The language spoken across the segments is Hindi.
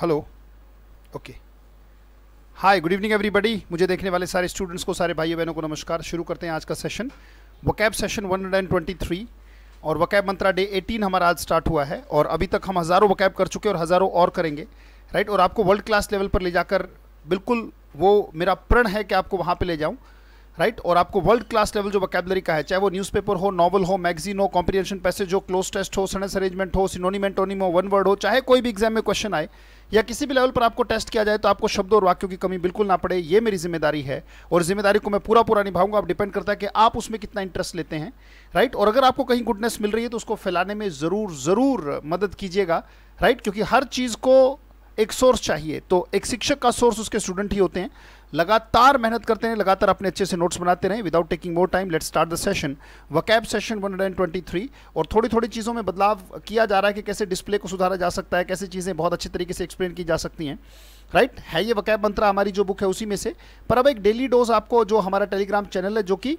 Hello okay hi good evening everybody मुझे देखने वाले सारे स्टूडेंट्स को सारे भाइयों बहनों को नमस्कार शुरू करते हैं आज का सेशन वकैब सेशन 123 और वकैब मंत्रा डे 18 हमारा आज स्टार्ट हुआ है और अभी तक हम हज़ारों वकैब कर चुके हैं और हज़ारों और करेंगे राइट और आपको वर्ल्ड क्लास लेवल पर ले जाकर बिल्कुल वो मेरा प्रण है कि आपको वहाँ पर ले जाऊँ राइट और आपको वर्ल्ड क्लास लेवल जो वकेबलरी का है चाहे वो न्यूज़पेपर हो नॉवल हो मैगजीन हो कॉम्पिटेशन पैसेज हो क्लोज टेस्ट हो सेनेस अरेंजमेंट हो सिनोनिम हो वन वर्ड हो चाहे कोई भी एग्जाम में क्वेश्चन आए या किसी भी लेवल पर आपको टेस्ट किया जाए तो आपको शब्दों और वाक्यों की कमी बिल्कुल ना पड़े ये मेरी जिम्मेदारी है और जिम्मेदारी को मैं पूरा पूरा निभाऊंगा आप डिपेंड करता है कि आप उसमें कितना इंटरेस्ट लेते हैं राइट और अगर आपको कहीं गुडनेस मिल रही है तो उसको फैलाने में ज़रूर ज़रूर मदद कीजिएगा राइट क्योंकि हर चीज़ को एक सोर्स चाहिए तो एक शिक्षक का सोर्स उसके स्टूडेंट ही होते हैं लगातार मेहनत करते हैं लगातार अपने अच्छे से नोट्स बनाते रहे without taking more time let start the session vocab session 123 और थोड़ी थोड़ी चीज़ों में बदलाव किया जा रहा है कि कैसे डिस्प्ले को सुधारा जा सकता है कैसे चीज़ें बहुत अच्छे तरीके से एक्सप्लेन की जा सकती हैं राइट right? है ये वकैब मंत्रा हमारी जो बुक है उसी में से पर अब एक डेली डोज आपको जो हमारा टेलीग्राम चैनल है जो कि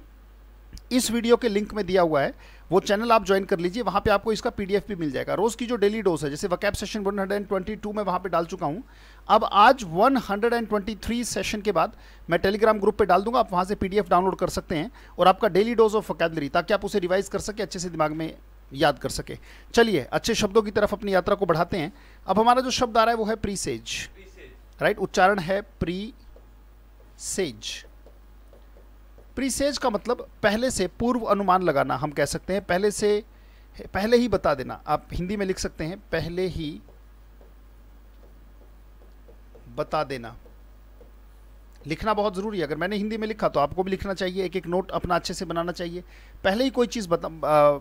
इस वीडियो के लिंक में दिया हुआ है वो चैनल आप ज्वाइन कर लीजिए वहाँ पे आपको इसका पीडीएफ भी मिल जाएगा रोज़ की जो डेली डोज है जैसे वकैप सेशन 122 में वहाँ पे डाल चुका हूँ अब आज 123 सेशन के बाद मैं टेलीग्राम ग्रुप पे डाल दूंगा आप वहाँ से पीडीएफ डाउनलोड कर सकते हैं और आपका डेली डोज ऑफ वकैबलरी ताकि आप उसे रिवाइज कर सके अच्छे से दिमाग में याद कर सके चलिए अच्छे शब्दों की तरफ अपनी यात्रा को बढ़ाते हैं अब हमारा जो शब्द आ रहा है वो है प्री सेज राइट उच्चारण है प्री सेज प्रीसेज का मतलब पहले से पूर्व अनुमान लगाना हम कह सकते हैं पहले से पहले ही बता देना आप हिंदी में लिख सकते हैं पहले ही बता देना लिखना बहुत ज़रूरी है अगर मैंने हिंदी में लिखा तो आपको भी लिखना चाहिए एक एक नोट अपना अच्छे से बनाना चाहिए पहले ही कोई चीज़ बता आ,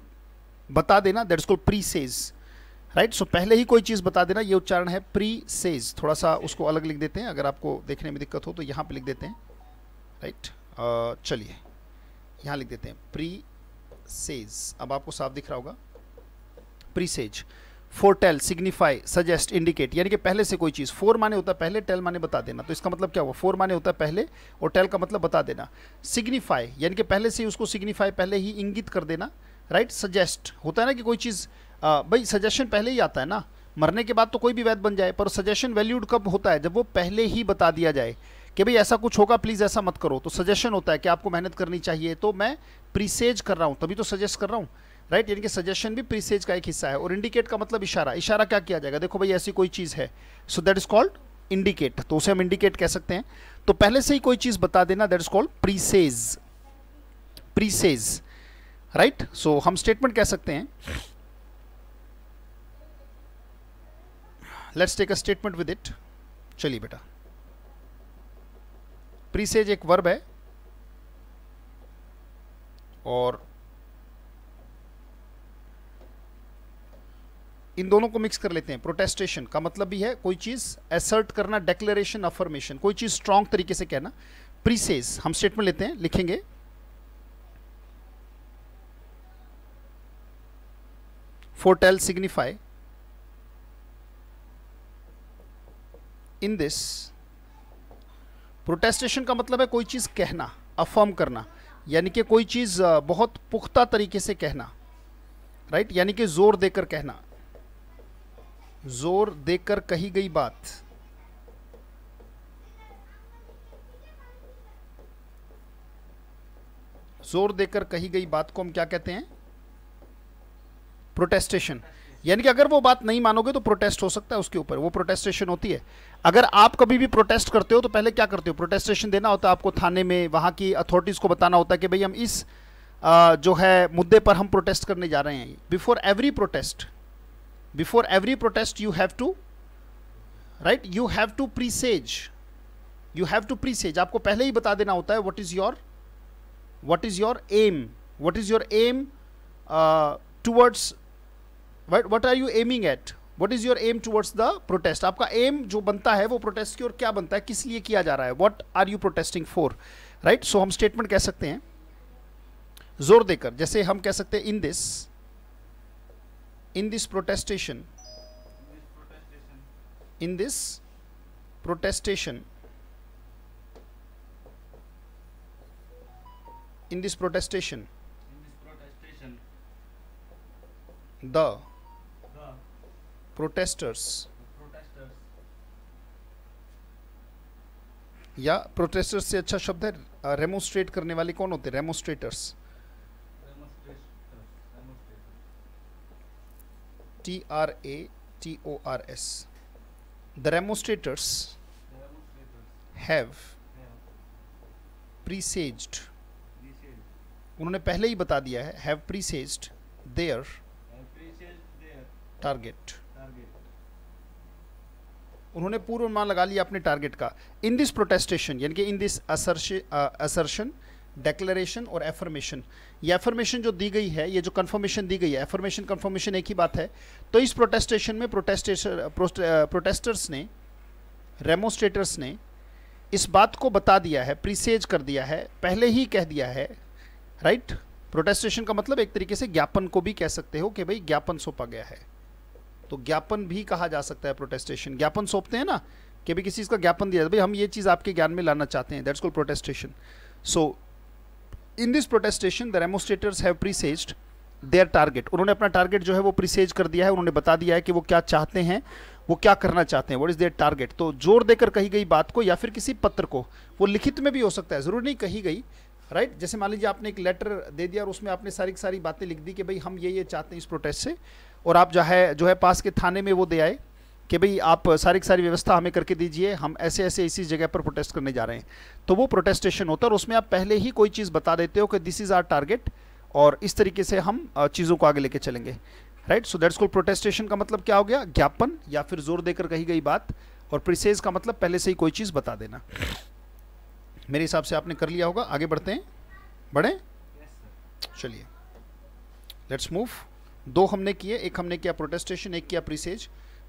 बता देना is called presage right so पहले ही कोई चीज़ बता देना ये उच्चारण है प्री सेज थोड़ा सा उसको अलग लिख देते हैं अगर आपको देखने में दिक्कत हो तो यहाँ पर लिख देते हैं राइट right? चलिए यहाँ लिख देते हैं प्री सेज अब आपको साफ दिख रहा होगा presage foretell signify suggest indicate यानी कि पहले से कोई चीज़ फोर माने होता है पहले टेल माने बता देना तो इसका मतलब क्या हुआ फोर माने होता है पहले और टेल का मतलब बता देना सिग्निफाई यानी कि पहले से ही उसको सिग्निफाई पहले ही इंगित कर देना राइट सजेस्ट होता है ना कि कोई चीज़ भाई सजेशन पहले ही आता है ना मरने के बाद तो कोई भी वैध बन जाए पर सजेशन वैल्यूड कब होता है जब वो पहले ही बता दिया जाए कि भाई ऐसा कुछ होगा प्लीज़ ऐसा मत करो तो सजेशन होता है कि आपको मेहनत करनी चाहिए तो मैं प्रीसेज कर रहा हूँ तभी तो सजेस्ट कर रहा हूँ राइट यानी कि सजेशन भी प्रीसेज का एक हिस्सा है और इंडिकेट का मतलब इशारा इशारा क्या किया जाएगा देखो भाई ऐसी कोई चीज़ है so that is called indicate तो उसे हम इंडिकेट कह सकते हैं तो पहले से ही कोई चीज़ बता देना that is called presage presage right so हम स्टेटमेंट कह सकते हैं let's take a statement with it चलिए बेटा प्रीसेज एक वर्ब है और इन दोनों को मिक्स कर लेते हैं प्रोटेस्टेशन का मतलब भी है कोई चीज़ असर्ट करना डेक्लेरेशन अफर्मेशन कोई चीज़ स्ट्रांग तरीके से कहना प्रीसेज हम स्टेटमेंट लेते हैं लिखेंगे फोटेल सिग्निफाई इन दिस प्रोटेस्टेशन का मतलब है कोई चीज़ कहना अफर्म करना यानी कि कोई चीज़ बहुत पुख्ता तरीके से कहना राइट यानी कि जोर देकर कहना जोर देकर कही गई बात जोर देकर कही गई बात को हम क्या कहते हैं प्रोटेस्टेशन यानी कि अगर वो बात नहीं मानोगे तो प्रोटेस्ट हो सकता है उसके ऊपर वो प्रोटेस्टेशन होती है अगर आप कभी भी प्रोटेस्ट करते हो तो पहले क्या करते हो प्रोटेस्टेशन देना होता है आपको थाने में वहाँ की अथॉरिटीज़ को बताना होता है कि भाई हम इस जो है मुद्दे पर हम प्रोटेस्ट करने जा रहे हैं before every protest before every protest you have to right you have to presage you have to presage आपको पहले ही बता देना होता है what is your what is your aim what is your aim towards what are you aiming at what is your aim towards the protest आपका एम जो बनता है वो प्रोटेस्ट की ओर क्या बनता है किस लिए किया जा रहा है what are you protesting for right so हम स्टेटमेंट कह सकते हैं जोर देकर जैसे हम कह सकते हैं in this in this protestation in this protestation in this protestation the protesters या प्रोटेस्टर्स से अच्छा शब्द है रेमोस्ट्रेट करने वाले कौन होते हैं remonstrators T R A T O R S the remonstrators have presaged उन्होंने पहले ही बता दिया है हैव प्रीसेज्ड देयर टारगेट उन्होंने पूर्व अनुमान लगा लिया अपने टारगेट का इन दिस प्रोटेस्टेशन यानी कि इन दिस असर्शन डेक्लेशन और एफर्मेशन ये एफर्मेशन जो दी गई है ये जो कन्फर्मेशन दी गई है एफर्मेशन कन्फर्मेशन एक ही बात है तो इस प्रोटेस्टेशन में प्रोटेस्टर्स uh, ने रेमोस्ट्रेटर्स ने इस बात को बता दिया है प्रीसेज कर दिया है पहले ही कह दिया है राइट प्रोटेस्टेशन का मतलब एक तरीके से ज्ञापन को भी कह सकते हो कि भाई ज्ञापन सौंपा गया है तो ज्ञापन भी कहा जा सकता है प्रोटेस्टेशन ज्ञापन सौंपते हैं ना कि भी किसी का ज्ञापन दिया भाई हम ये चीज़ आपके ज्ञान में लाना चाहते हैं that's call protestation so in this protestation the remonstrators have presaged their target उन्होंने अपना टारगेट जो है वो प्रीसेज कर दिया है उन्होंने बता दिया है कि वो क्या चाहते हैं वो क्या करना चाहते हैं वट इज़ देयर टारगेट तो जोर देकर कही गई बात को या फिर किसी पत्र को वो लिखित में भी हो सकता है ज़रूर नहीं कही गई राइट right? जैसे मान लीजिए आपने एक लेटर दे दिया और उसमें आपने सारी सारी बातें लिख दी कि भाई हम ये ये चाहते हैं इस प्रोटेस्ट से और आप जो है जो है पास के थाने में वो दे आए कि भाई आप सारी की सारी व्यवस्था हमें करके दीजिए हम ऐसे ऐसे इसी जगह पर प्रोटेस्ट करने जा रहे हैं तो वो प्रोटेस्टेशन होता है और उसमें आप पहले ही कोई चीज़ बता देते हो कि दिस इज़ आर टारगेट और इस तरीके से हम चीज़ों को आगे लेके चलेंगे right so that's call protestation का मतलब क्या हो गया ज्ञापन या फिर जोर देकर कही गई बात और प्रिसेज का मतलब पहले से ही कोई चीज़ बता देना मेरे हिसाब से आपने कर लिया होगा आगे बढ़ते हैं बढ़ें चलिए लेट्स मूव दो हमने किए एक हमने किया प्रोटेस्टेशन एक किया प्रीसेज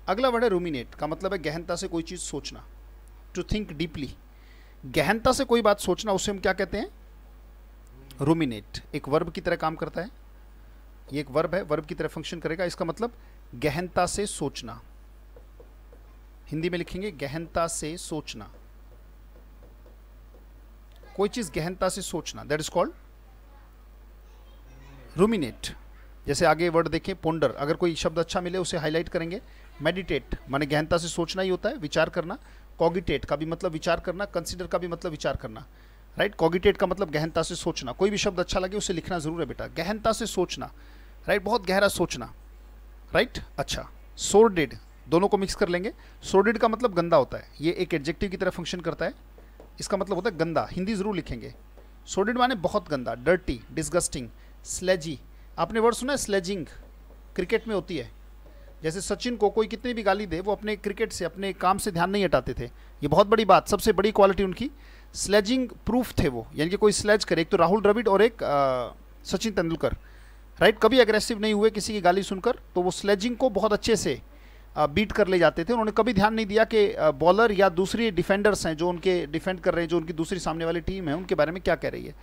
अगला वर्ड है रूमिनेट का मतलब है गहनता से कोई चीज़ सोचना टू थिंक डीपली गहनता से कोई बात सोचना उसे हम क्या कहते हैं रूमिनेट एक वर्ब की तरह काम करता है ये एक वर्ब है वर्ब की तरह फंक्शन करेगा इसका मतलब गहनता से सोचना हिंदी में लिखेंगे गहनता से सोचना कोई चीज़ गहनता से सोचना दैट इज कॉल्ड रूमिनेट जैसे आगे वर्ड देखें पोंडर अगर कोई शब्द अच्छा मिले उसे हाईलाइट करेंगे मेडिटेट माने गहनता से सोचना ही होता है विचार करना कॉगिटेट का भी मतलब विचार करना कंसिडर का भी मतलब विचार करना राइट right? कॉगिटेट का मतलब गहनता से सोचना कोई भी शब्द अच्छा लगे उसे लिखना ज़रूर है बेटा गहनता से सोचना राइट right? बहुत गहरा सोचना राइट right? अच्छा सोर्डेड दोनों को मिक्स कर लेंगे सोर्डेड का मतलब गंदा होता है ये एक एडजेक्टिव की तरह फंक्शन करता है इसका मतलब होता है गंदा हिंदी ज़रूर लिखेंगे सोर्डेड माने बहुत गंदा डर्टी डिस्गस्टिंग स्लेजी आपने वर्ड सुना है स्लेजिंग क्रिकेट में होती है जैसे सचिन को कोई कितनी भी गाली दे वो अपने क्रिकेट से अपने काम से ध्यान नहीं हटाते थे ये बहुत बड़ी बात सबसे बड़ी क्वालिटी उनकी स्लेजिंग प्रूफ थे वो यानी कि कोई स्लेज करे एक तो राहुल द्रविड और एक आ, सचिन तेंदुलकर राइट कभी अग्रेसिव नहीं हुए किसी की गाली सुनकर तो वो स्लेजिंग को बहुत अच्छे से आ, बीट कर ले जाते थे उन्होंने कभी ध्यान नहीं दिया कि बॉलर या दूसरी डिफेंडर्स हैं जो उनके डिफेंड कर रहे हैं जो उनकी दूसरी सामने वाली टीम है उनके बारे में क्या कह रही है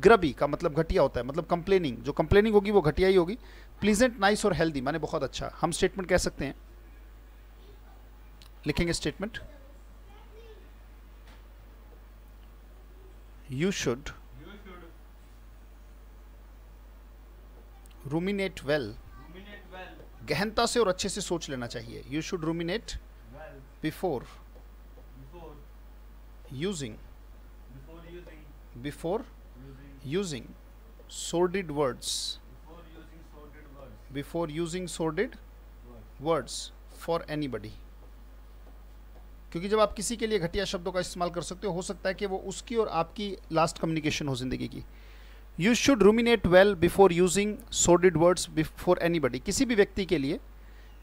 ग्रबी का मतलब घटिया होता है मतलब कंप्लेनिंग जो कंप्लेनिंग होगी वो घटिया ही होगी प्लीजेंट नाइस और हेल्दी माने बहुत अच्छा हम स्टेटमेंट कह सकते हैं लिखेंगे statement you should ruminate well गहनता से और अच्छे से सोच लेना चाहिए you should ruminate before using before using sordid words before using sordid words anybody क्योंकि जब आप किसी के लिए घटिया शब्दों का इस्तेमाल कर सकते हो हो सकता है कि वो उसकी और आपकी लास्ट कम्युनिकेशन हो जिंदगी की you should ruminate well before using sordid words before body किसी भी व्यक्ति के लिए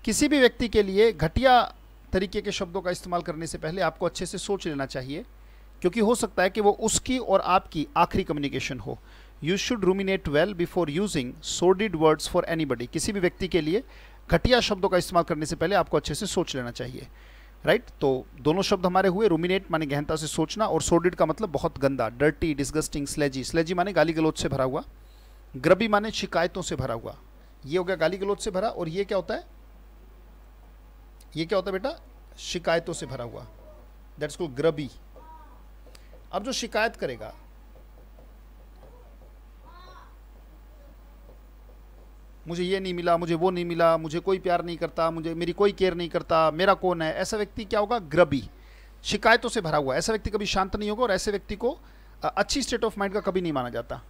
किसी भी व्यक्ति के लिए घटिया तरीके के शब्दों का इस्तेमाल करने से पहले आपको अच्छे से सोच लेना चाहिए क्योंकि हो सकता है कि वो उसकी और आपकी आखिरी कम्युनिकेशन हो you should ruminate well before using sordid words for anybody किसी भी व्यक्ति के लिए घटिया शब्दों का इस्तेमाल करने से पहले आपको अच्छे से सोच लेना चाहिए राइट right? तो दोनों शब्द हमारे हुए रूमिनेट माने गहनता से सोचना और सोडिड का मतलब बहुत गंदा डर्टी डिस्गस्टिंग स्लेजी स्लेजी माने गाली गलोच से भरा हुआ ग्रबी माने शिकायतों से भरा हुआ ये हो गया गाली गलोच से भरा और ये क्या होता है ये क्या होता है बेटा शिकायतों से भरा हुआ दैट्स को ग्रबी अब जो शिकायत करेगा मुझे ये नहीं मिला मुझे वो नहीं मिला मुझे कोई प्यार नहीं करता मुझे मेरी कोई केयर नहीं करता मेरा कौन है ऐसा व्यक्ति क्या होगा ग्रबी शिकायतों से भरा हुआ ऐसा व्यक्ति कभी शांत नहीं होगा और ऐसे व्यक्ति को अच्छी स्टेट ऑफ माइंड का कभी नहीं माना जाता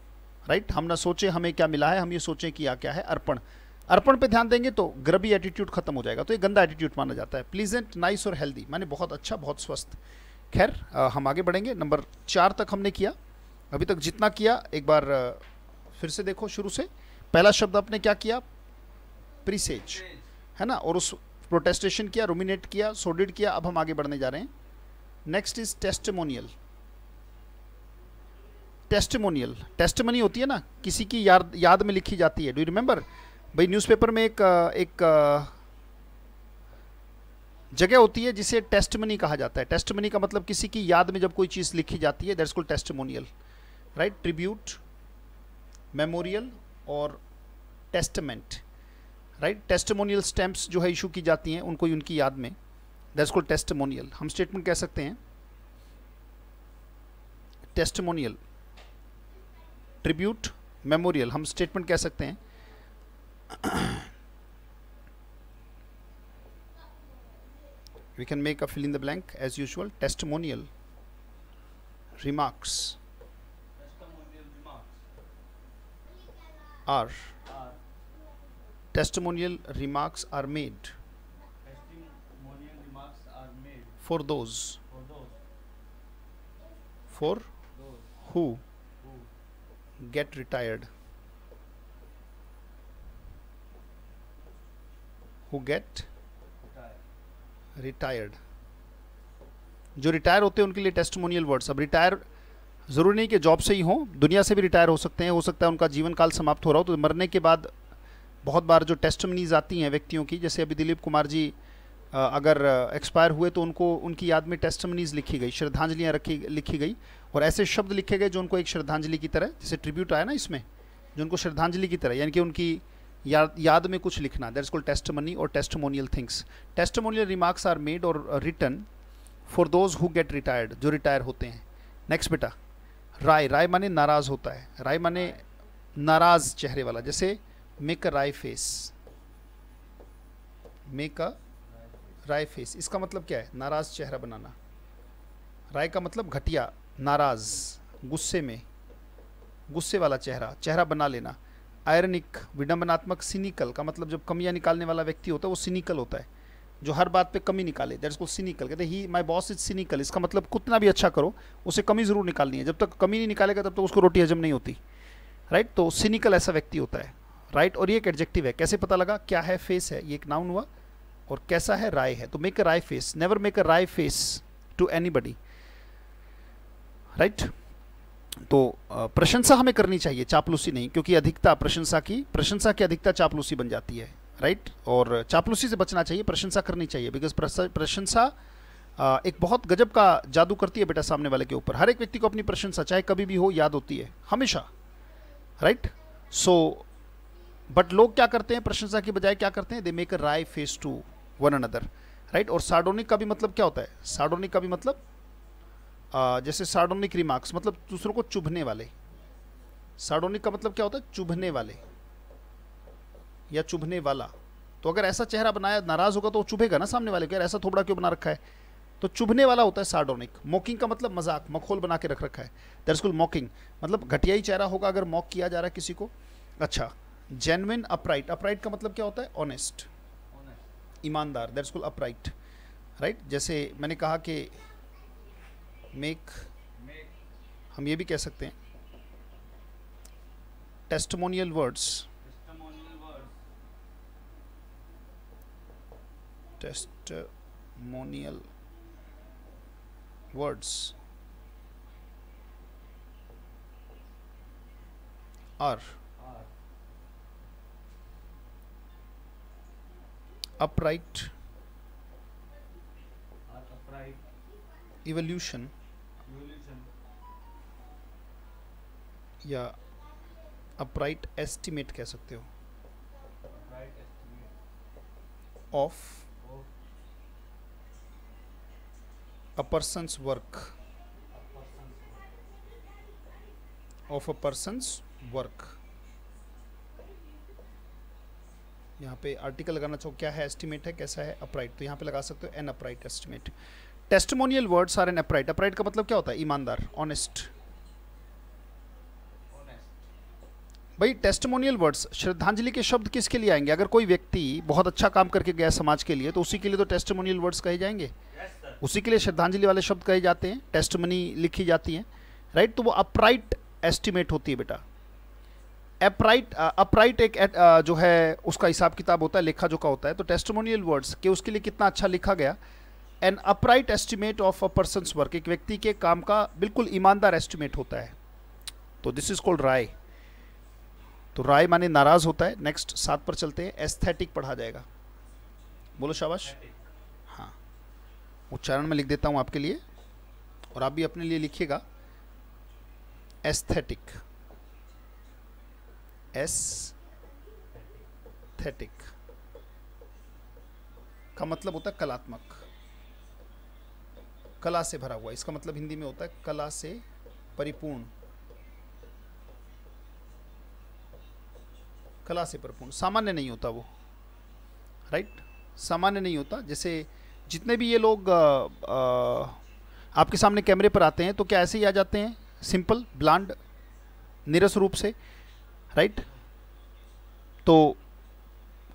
राइट हम ना सोचे हमें क्या मिला है हम ये सोचें कि क्या क्या है अर्पण अर्पण पे ध्यान देंगे तो ग्रबी एटीट्यूड खत्म हो जाएगा तो ये गंदा एटीट्यूड माना जाता है प्लीजेंट नाइस और हेल्दी माने बहुत अच्छा बहुत स्वस्थ खैर हम आगे बढ़ेंगे नंबर चार तक हमने किया अभी तक जितना किया एक बार फिर से देखो शुरू से पहला शब्द आपने क्या किया प्रीसेज है ना और उस प्रोटेस्टेशन किया रोमिनेट किया सोडिड किया अब हम आगे बढ़ने जा रहे हैं next is testimonial testimonial testimony होती है ना किसी की याद याद में लिखी जाती है डू यू रिमेंबर भाई न्यूज़पेपर में एक एक जगह होती है जिसे टेस्टमनी कहा जाता है टेस्टमनी का मतलब किसी की याद में जब कोई चीज़ लिखी जाती है that's call testimonial right tribute memorial और टेस्टमेंट राइट टेस्टमोनियल स्टैंप्स जो है इशू की जाती हैं उनको उनकी याद में दैट्स कॉल टेस्टमोनियल हम स्टेटमेंट कह सकते हैं टेस्टमोनियल ट्रिब्यूट मेमोरियल हम स्टेटमेंट कह सकते हैं we can make a fill in the blank as usual testimonial remarks are testimonial remarks are made for those for who get retired who get retired जो रिटायर होते हैं उनके लिए टेस्टमोनियल वर्ड्स अब रिटायर ज़रूरी नहीं कि जॉब से ही हों दुनिया से भी रिटायर हो सकते हैं हो सकता है उनका जीवन काल समाप्त हो रहा हो तो मरने के बाद बहुत बार जो टेस्टमनीज आती हैं व्यक्तियों की जैसे अभी दिलीप कुमार जी अगर एक्सपायर हुए तो उनको उनकी याद में टेस्टमनीज लिखी गई श्रद्धांजलियाँ रखी लिखी गई और ऐसे शब्द लिखे गए जो उनको एक श्रद्धांजलि की तरह जैसे ट्रिब्यूट आया ना इसमें जो उनको श्रद्धांजलि की तरह यानी कि उनकी या, याद में कुछ लिखना दैट इज कॉल्ड टेस्टमनी और testimonial things testimonial remarks are made और written for those who get retired जो रिटायर होते हैं नेक्स्ट बेटा राय राय माने नाराज़ होता है राय माने नाराज़ चेहरे वाला जैसे make a wry face make a wry face इसका मतलब क्या है नाराज़ चेहरा बनाना राय का मतलब घटिया नाराज़ गुस्से में गुस्से वाला चेहरा चेहरा बना लेना आयरनिक विडम्बनात्मक सिनिकल का मतलब जब कमियाँ निकालने वाला व्यक्ति होता है वो सिनिकल होता है जो हर बात पे कमी निकाले दैट्स को सिनिकल कहते ही माय बॉस इज सिनिकल इसका मतलब कितना भी अच्छा करो उसे कमी ज़रूर निकालनी है जब तक कमी नहीं निकालेगा तब तक तो उसको रोटी हजम नहीं होती राइट तो सिनिकल ऐसा व्यक्ति होता है राइट और ये एक एडजेक्टिव है कैसे पता लगा क्या है फेस है ये एक नाउन हुआ और कैसा है राय है तो make a wry face never make a wry face to anybody right तो प्रशंसा हमें करनी चाहिए चापलूसी नहीं क्योंकि अधिकता प्रशंसा की प्रशंसा की अधिकता चापलूसी बन जाती है राइट और चापलूसी से बचना चाहिए प्रशंसा करनी चाहिए बिकॉज प्रशंसा एक बहुत गजब का जादू करती है बेटा सामने वाले के ऊपर हर एक व्यक्ति को अपनी प्रशंसा चाहे कभी भी हो याद होती है हमेशा राइट सो बट लोग क्या करते हैं प्रशंसा की बजाय क्या करते हैं they make a wry face to one another right और सार्डोनिक का भी मतलब क्या होता है सार्डोनिक का भी मतलब जैसे सार्डोनिक रिमार्क्स मतलब दूसरों को चुभने वाले सार्डोनिक का मतलब क्या होता है चुभने वाले या चुभने वाला तो अगर ऐसा चेहरा बनाया नाराज होगा तो वो चुभेगा ना सामने वाले को ऐसा थोबड़ा क्यों बना रखा है तो चुभने वाला होता है सार्डोनिक मॉकिंग का मतलब मजाक मखोल बना के रख रखा है दरअसल मॉकिंग मतलब घटिया ही चेहरा होगा अगर मॉक किया जा रहा है किसी को अच्छा जेनविन अपराइट अपराइट का मतलब क्या होता है ऑनेस्ट ईमानदार दरअसल अपराइट राइट जैसे मैंने कहा कि मेक हम ये भी कह सकते हैं testimonial words testimonial words are upright evaluation या अपराइट एस्टिमेट कह सकते हो of a person's work of a person's work यहाँ पे आर्टिकल लगाना चाहो क्या है एस्टिमेट है कैसा है अपराइट तो यहाँ पे लगा सकते हो an upright estimate testimonial words are an upright upright का मतलब क्या होता है ईमानदार ऑनेस्ट भाई टेस्टमोनियल वर्ड्स श्रद्धांजलि के शब्द किसके लिए आएंगे अगर कोई व्यक्ति बहुत अच्छा काम करके गया समाज के लिए तो उसी के लिए तो टेस्टमोनियल वर्ड्स कहे जाएंगे yes, उसी के लिए श्रद्धांजलि वाले शब्द कहे जाते हैं टेस्टमनी लिखी जाती है राइट right? तो वो अपराइट एस्टिमेट होती है बेटा अपराइट अपराइट uh, एक आ, uh, जो है उसका हिसाब किताब होता है लेखा जोखा होता है तो टेस्टमोनियल वर्ड्स के उसके लिए कितना अच्छा लिखा गया an upright estimate of a person work एक व्यक्ति के काम का बिल्कुल ईमानदार एस्टिमेट होता है तो दिस इज कॉल्ड राय तो राय माने नाराज होता है नेक्स्ट सात पर चलते हैं एस्थेटिक पढ़ा जाएगा बोलो शाबाश हाँ उच्चारण में लिख देता हूँ आपके लिए और आप भी अपने लिए लिखिएगा एस्थेटिक एस्थेटिक का मतलब होता है कलात्मक कला से भरा हुआ इसका मतलब हिंदी में होता है कला से परिपूर्ण कला से परिपूर्ण सामान्य नहीं होता वो राइट सामान्य नहीं होता जैसे जितने भी ये लोग आ, आ, आपके सामने कैमरे पर आते हैं तो क्या ऐसे ही आ जाते हैं सिंपल ब्लांड निरस रूप से राइट तो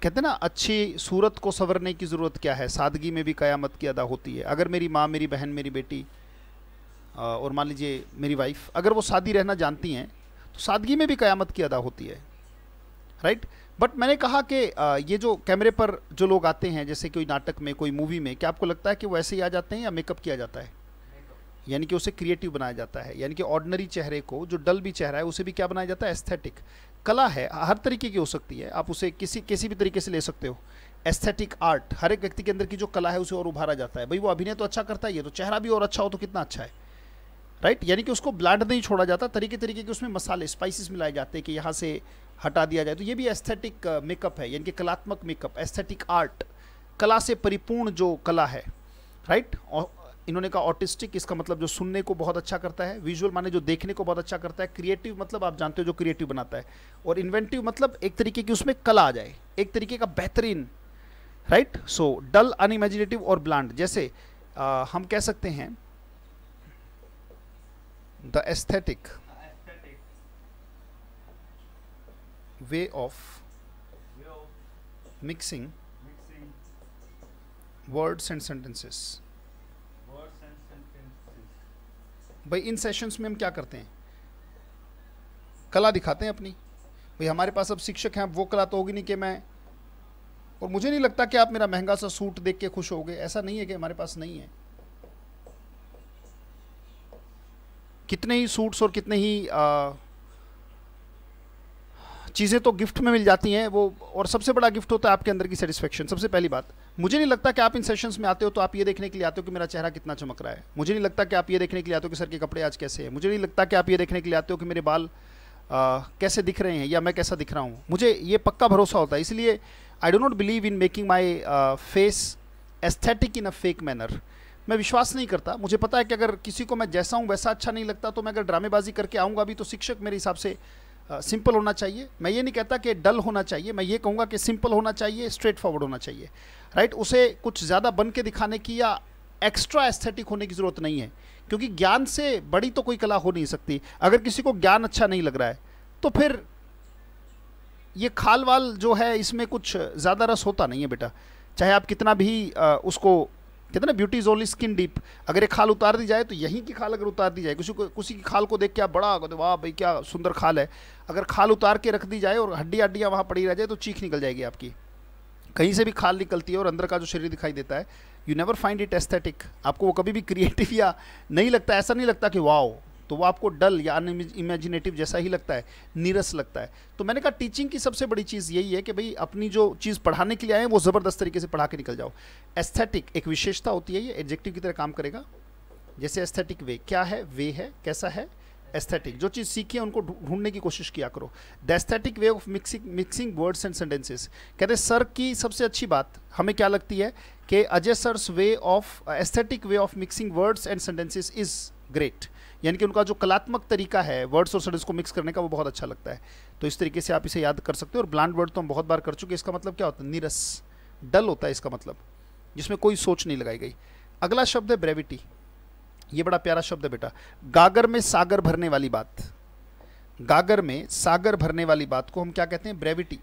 कहते हैं ना अच्छी सूरत को संवरने की ज़रूरत क्या है सादगी में भी कयामत की अदा होती है अगर मेरी माँ मेरी बहन मेरी बेटी और मान लीजिए मेरी वाइफ अगर वो सादी रहना जानती हैं तो सादगी में भी कयामत की अदा होती है राइट बट मैंने कहा कि ये जो कैमरे पर जो लोग आते हैं जैसे कोई नाटक में कोई मूवी में क्या आपको लगता है कि वो ऐसे ही आ जाते हैं या मेकअप किया जाता है यानी कि उसे क्रिएटिव बनाया जाता है यानी कि ऑर्डनरी चेहरे को जो डल भी चेहरा है उसे भी क्या बनाया जाता है एस्थेटिक कला है हर तरीके की हो सकती है आप उसे किसी किसी भी तरीके से ले सकते हो एस्थेटिक आर्ट हर एक व्यक्ति के अंदर की जो कला है उसे और उभारा जाता है भाई वो अभिनय तो अच्छा करता ही है तो चेहरा भी और अच्छा हो तो कितना अच्छा है राइट यानी कि उसको ब्लैंड नहीं छोड़ा जाता तरीके तरीके के उसमें मसाले स्पाइसेस मिलाए जाते हैं कि यहाँ से हटा दिया जाए तो ये भी एस्थेटिक मेकअप uh, है यानी कि कलात्मक मेकअप एस्थेटिक आर्ट कला से परिपूर्ण जो कला है राइट इन्होंने कहा ऑटिस्टिक इसका मतलब जो सुनने को बहुत अच्छा करता है विजुअल माने जो देखने को बहुत अच्छा करता है क्रिएटिव मतलब आप जानते हो जो क्रिएटिव बनाता है और इन्वेंटिव मतलब एक तरीके की उसमें कला आ जाए एक तरीके का बेहतरीन राइट सो डल अनइमेजिनेटिव और ब्लांड जैसे आ, हम कह सकते हैं the aesthetic way of mixing words and sentences भाई इन सेशंस में हम क्या करते हैं कला दिखाते हैं अपनी भाई हमारे पास अब शिक्षक हैं अब वो कला तो होगी नहीं कि मैं और मुझे नहीं लगता कि आप मेरा महंगा सा सूट देख के खुश हो गए ऐसा नहीं है कि हमारे पास नहीं है कितने ही सूट्स और कितने ही आ, चीज़ें तो गिफ्ट में मिल जाती हैं वो और सबसे बड़ा गिफ्ट होता है आपके अंदर की सेटिस्फेक्शन सबसे पहली बात मुझे नहीं लगता कि आप इन सेशंस में आते हो तो आप ये देखने के लिए आते हो कि मेरा चेहरा कितना चमक रहा है मुझे नहीं लगता कि आप ये देखने के लिए आते हो कि सर के कपड़े आज कैसे हैं मुझे नहीं लगता कि आप ये देखने के लिए आते हो कि मेरे बाल आ, कैसे दिख रहे हैं या मैं कैसा दिख रहा हूँ मुझे ये पक्का भरोसा होता है इसलिए I do not believe in making my face aesthetic in a fake manner मैं विश्वास नहीं करता मुझे पता है कि अगर किसी को मैं जैसा हूँ वैसा अच्छा नहीं लगता तो मैं अगर ड्रामेबाजी करके आऊँगा भी तो शिक्षक मेरे हिसाब से सिंपल uh, होना चाहिए मैं ये नहीं कहता कि डल होना चाहिए मैं ये कहूँगा कि सिंपल होना चाहिए स्ट्रेट फॉरवर्ड होना चाहिए राइट उसे कुछ ज़्यादा बन के दिखाने की या एक्स्ट्रा एस्थेटिक होने की ज़रूरत नहीं है क्योंकि ज्ञान से बड़ी तो कोई कला हो नहीं सकती अगर किसी को ज्ञान अच्छा नहीं लग रहा है तो फिर ये खाल वाल जो है इसमें कुछ ज़्यादा रस होता नहीं है बेटा चाहे आप कितना भी uh, उसको कहते ना beauty is only skin deep अगर एक खाल उतार दी जाए तो यहीं की खाल अगर उतार दी जाए किसी को किसी की खाल को देख के आप बड़ा कहते तो वाह भाई क्या सुंदर खाल है अगर खाल उतार के रख दी जाए और हड्डी हड्डियाँ वहाँ पड़ी रह जाए तो चीख निकल जाएगी आपकी कहीं से भी खाल निकलती है और अंदर का जो शरीर दिखाई देता है you never find it aesthetic आपको वो कभी भी क्रिएटिव या नहीं लगता ऐसा नहीं लगता कि वाओ तो वो आपको डल या अन इमेजिनेटिव जैसा ही लगता है नीरस लगता है तो मैंने कहा टीचिंग की सबसे बड़ी चीज़ यही है कि भाई अपनी जो चीज़ पढ़ाने के लिए आए वो ज़बरदस्त तरीके से पढ़ा के निकल जाओ एस्थेटिक एक विशेषता होती है ये एडजेक्टिव की तरह काम करेगा जैसे एस्थेटिक वे क्या है वे है कैसा है एस्थेटिक जो चीज़ सीखी है उनको ढूंढने की कोशिश किया करो the aesthetic way of mixing mixing words and sentences कहते सर की सबसे अच्छी बात हमें क्या लगती है कि Ajay sir's way of aesthetic way of mixing words and sentences is great यानी कि उनका जो कलात्मक तरीका है वर्ड्स और सडन्स को मिक्स करने का वो बहुत अच्छा लगता है तो इस तरीके से आप इसे याद कर सकते हो और ब्लांड वर्ड तो हम बहुत बार कर चुके हैं इसका मतलब क्या होता है नीरस डल होता है इसका मतलब जिसमें कोई सोच नहीं लगाई गई अगला शब्द है ब्रेविटी ये बड़ा प्यारा शब्द है बेटा गागर में सागर भरने वाली बात गागर में सागर भरने वाली बात को हम क्या कहते हैं ब्रेविटी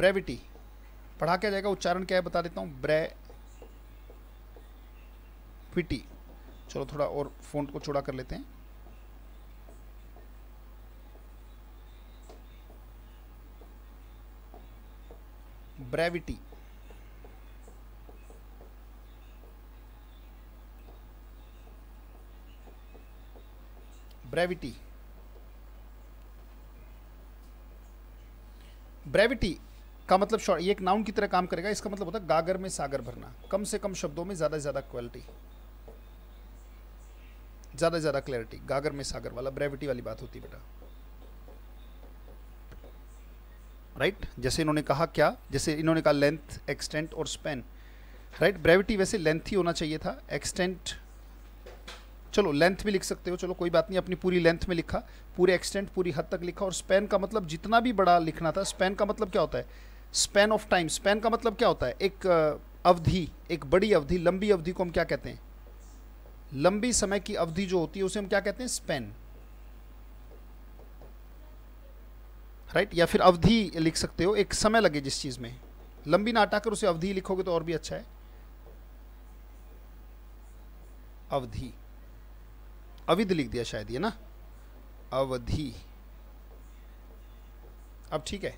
ब्रेविटी पढ़ा क्या जाएगा उच्चारण क्या है बता देता हूं ब्रे क्विटी चलो थोड़ा और फोन को छोड़ा कर लेते हैं ब्रेविटी ब्रेविटी ब्रेविटी का मतलब शॉर्ट ये एक नाउन की तरह काम करेगा इसका मतलब होता है गागर में सागर भरना कम से कम शब्दों में ज़्यादा से ज़्यादा क्वालिटी ज़्यादा ज़्यादा क्लैरिटी गागर में सागर वाला ब्रेविटी वाली बात होती बेटा राइट right? जैसे इन्होंने कहा क्या जैसे इन्होंने कहा लेंथ एक्सटेंट और स्पेन राइट ब्रेविटी वैसे लेंथ ही होना चाहिए था एक्सटेंट चलो लेंथ भी लिख सकते हो चलो कोई बात नहीं अपनी पूरी लेंथ में लिखा पूरे एक्सटेंट पूरी हद तक लिखा और स्पेन का मतलब जितना भी बड़ा लिखना था स्पेन का मतलब क्या होता है स्पेन ऑफ टाइम स्पेन का मतलब क्या होता है एक अवधि एक बड़ी अवधि लंबी अवधि को हम क्या कहते हैं लंबी समय की अवधि जो होती है उसे हम क्या कहते हैं स्पेन राइट right? या फिर अवधि लिख सकते हो एक समय लगे जिस चीज में लंबी ना हटाकर उसे अवधि लिखोगे तो और भी अच्छा है अवधि अविध लिख दिया शायद ये ना अवधि अब ठीक है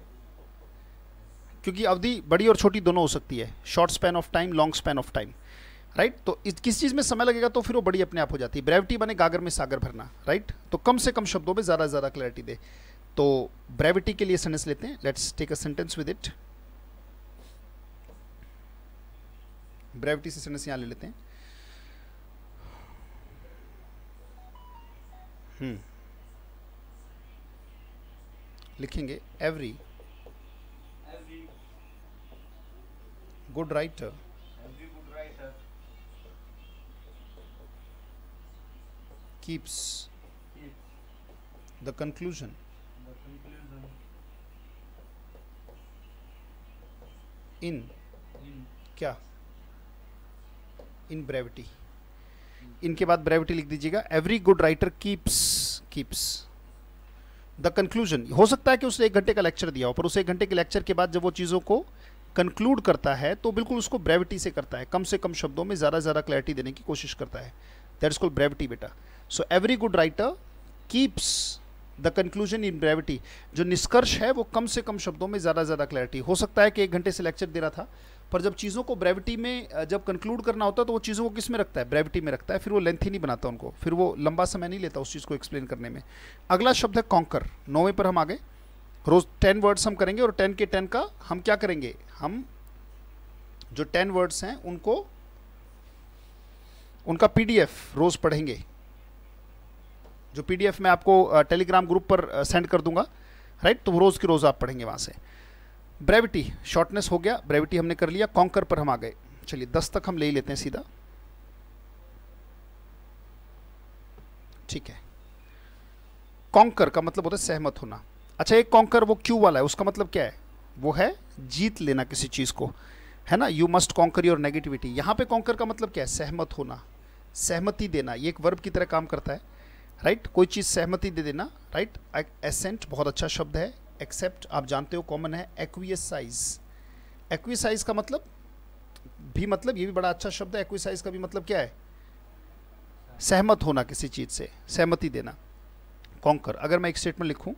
क्योंकि अवधि बड़ी और छोटी दोनों हो सकती है short span of time long span of time right तो इस किस चीज़ में समय लगेगा तो फिर वो बड़ी अपने आप हो जाती है ब्रेविटी बने गागर में सागर भरना राइट तो कम से कम शब्दों में ज़्यादा से ज़्यादा क्लैरिटी दे तो ब्रेविटी के लिए सेंटेंस लेते हैं let's take a sentence with it brevity से सेंटेंस यहाँ ले लेते हैं हम्म लिखेंगे every good writer keeps the conclusion. The In, क्या इन ब्रेविटी इनके बाद ब्रेविटी लिख दीजिएगा every good writer keeps keeps the conclusion हो सकता है कि उसने एक घंटे का लेक्चर दिया हो पर उसे एक घंटे के लेक्चर के बाद जब वो चीज़ों को कंक्लूड करता है तो बिल्कुल उसको ब्रेविटी से करता है कम से कम शब्दों में ज़्यादा ज़्यादा क्लैरिटी देने की कोशिश करता है दैट इज कॉल्ड ब्रेविटी बेटा so every good writer keeps the conclusion in brevity जो निष्कर्ष है वो कम से कम शब्दों में ज़्यादा से ज़्यादा क्लैरिटी हो सकता है कि एक घंटे से लेक्चर दे रहा था पर जब चीज़ों को ब्रेविटी में जब कंक्लूड करना होता है तो वो चीज़ों को किस में रखता है ब्रेविटी में रखता है फिर वो लेंथ ही नहीं बनाता उनको फिर वो लंबा समय नहीं लेता उस चीज़ को एक्सप्लेन करने में अगला शब्द है कॉन्कर नौवें पर हम आ गए रोज़ टेन वर्ड्स हम करेंगे और टेन के टेन का हम क्या करेंगे हम जो टेन वर्ड्स हैं उनको उनका पीडीएफ रोज़ पढ़ेंगे जो पीडीएफ मैं आपको टेलीग्राम ग्रुप पर सेंड कर दूंगा राइट तो रोज़ की रोज़ आप पढ़ेंगे वहाँ से ब्रेविटी शॉर्टनेस हो गया ब्रेविटी हमने कर लिया कॉन्कर पर हम आ गए चलिए दस तक हम ले ही लेते हैं सीधा ठीक है कॉन्कर का मतलब होता है सहमत होना अच्छा एक कॉन्कर वो क्यू वाला है उसका मतलब क्या है वो है जीत लेना किसी चीज़ को है ना you must conquer your negativity यहाँ पे कॉन्कर का मतलब क्या है सहमत होना सहमति देना ये एक वर्ब की तरह काम करता है राइट कोई चीज़ सहमति दे देना राइट एसेंट बहुत अच्छा शब्द है एक्सेप्ट आप जानते हो कॉमन है एक्वियसाइज एक्विसाइज का मतलब भी मतलब ये भी बड़ा अच्छा शब्द है एक्विसाइज का भी मतलब क्या है सहमत होना किसी चीज़ से सहमति देना कॉन्कर अगर मैं एक स्टेटमेंट लिखूं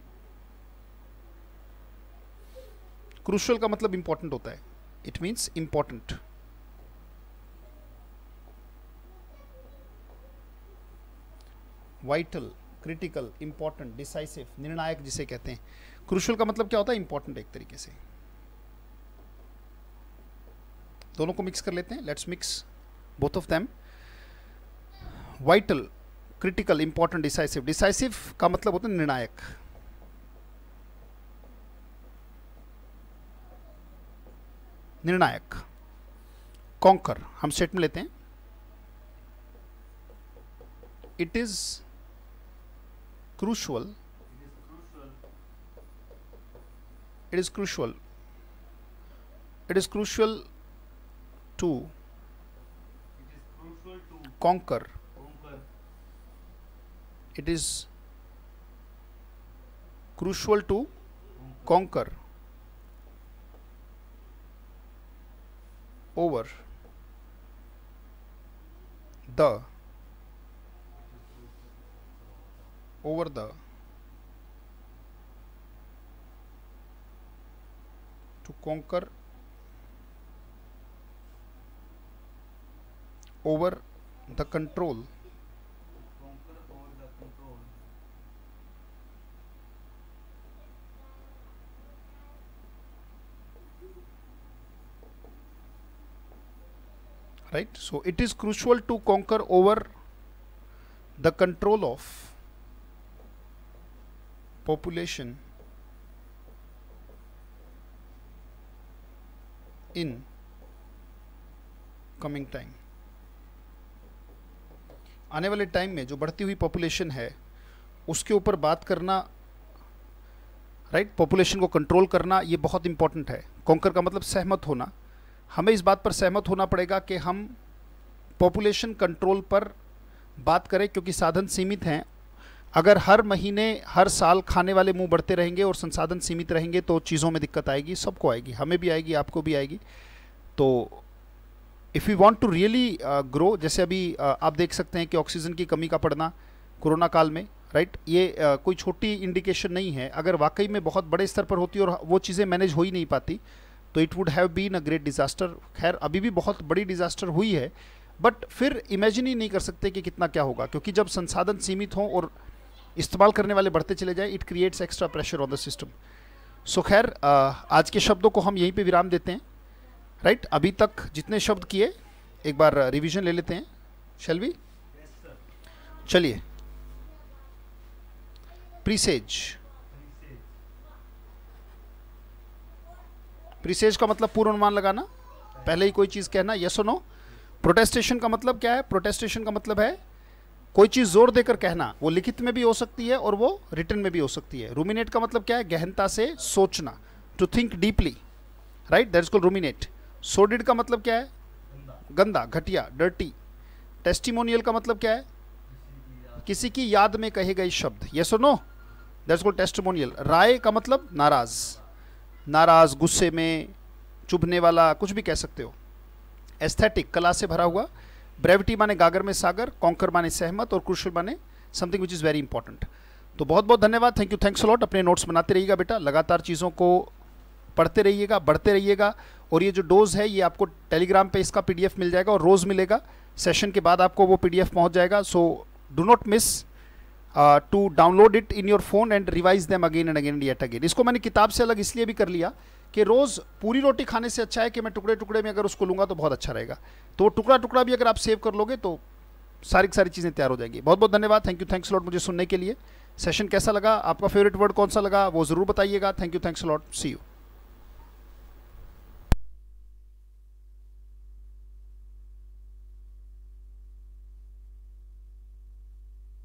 क्रूशल का मतलब इंपॉर्टेंट होता है it means important vital critical important decisive निर्णायक जिसे कहते हैं क्रुशल का मतलब क्या होता है इंपॉर्टेंट एक तरीके से दोनों को मिक्स कर लेते हैं let's mix both of them vital critical important decisive decisive का मतलब होता है निर्णायक निर्णायक कॉन्कर हम सेट में लेते हैं it is crucial it is crucial it is crucial to conquer it is crucial to conquer over the over the to conquer over the control right so it is crucial to conquer over the control of population in coming time आने वाले टाइम में जो बढ़ती हुई पॉपुलेशन है उसके ऊपर बात करना राइट right? पॉपुलेशन को कंट्रोल करना ये बहुत इंपॉर्टेंट है कॉन्कर का मतलब सहमत होना हमें इस बात पर सहमत होना पड़ेगा कि हम पॉपुलेशन कंट्रोल पर बात करें क्योंकि साधन सीमित हैं अगर हर महीने हर साल खाने वाले मुंह बढ़ते रहेंगे और संसाधन सीमित रहेंगे तो चीज़ों में दिक्कत आएगी सबको आएगी हमें भी आएगी आपको भी आएगी तो if you want to really grow जैसे अभी uh, आप देख सकते हैं कि ऑक्सीजन की कमी का पड़ना कोरोना काल में राइट ये uh, कोई छोटी इंडिकेशन नहीं है अगर वाकई में बहुत बड़े स्तर पर होती और वो चीज़ें मैनेज हो ही नहीं पाती तो it would have been a great disaster खैर अभी भी बहुत बड़ी डिज़ास्टर हुई है बट फिर इमेजिन ही नहीं कर सकते कि कितना क्या होगा क्योंकि जब संसाधन सीमित हों और इस्तेमाल करने वाले बढ़ते चले जाएँ it creates extra pressure on the system so खैर आज के शब्दों को हम यहीं पे विराम देते हैं राइट right? अभी तक जितने शब्द किए एक बार रिविजन ले लेते हैं शैल वी yes, चलिए प्रीसेज प्रीसेज का मतलब अनुमान लगाना पहले ही कोई चीज़ कहना यस और नो प्रोटेस्टेशन का मतलब क्या है प्रोटेस्टेशन का मतलब है कोई चीज जोर देकर कहना वो लिखित में भी हो सकती है और वो रिटर्न में भी हो सकती है रूमिनेट का मतलब क्या है गहनता से सोचना to think deeply right that is call ruminate sordid का मतलब क्या है गंदा घटिया डर्टी टेस्टिमोनियल का मतलब क्या है किसी की याद में कहे गए शब्द ये so no that's call testimonial wry का मतलब नाराज नाराज गुस्से में चुभने वाला कुछ भी कह सकते हो एस्थेटिक कला से भरा हुआ ब्रेविटी माने गागर में सागर कॉन्कर माने सहमत और क्रुशल माने something which is very important तो बहुत बहुत धन्यवाद थैंक यू थैंक्स लॉट अपने नोट्स बनाते रहिएगा बेटा लगातार चीज़ों को पढ़ते रहिएगा बढ़ते रहिएगा और ये जो डोज है ये आपको टेलीग्राम पे इसका पीडीएफ मिल जाएगा और रोज़ मिलेगा सेशन के बाद आपको वो पीडीएफ पहुंच जाएगा so do not miss to download it in your phone and revise them again and again and yet again इसको मैंने किताब से अलग इसलिए भी कर लिया कि रोज़ पूरी रोटी खाने से अच्छा है कि मैं टुकड़े टुकड़े में अगर उसको लूँगा तो बहुत अच्छा रहेगा तो वो टुकड़ा टुकड़ा भी अगर आप सेव कर लोगे तो सारी सारी चीज़ें तैयार हो जाएंगी बहुत बहुत धन्यवाद थैंक यू थैंक्स लॉट मुझे सुनने के लिए सेशन कैसा लगा आपका फेवरेट वर्ड कौन सा लगा वो ज़रूर बताइएगा thank you thanks lot see you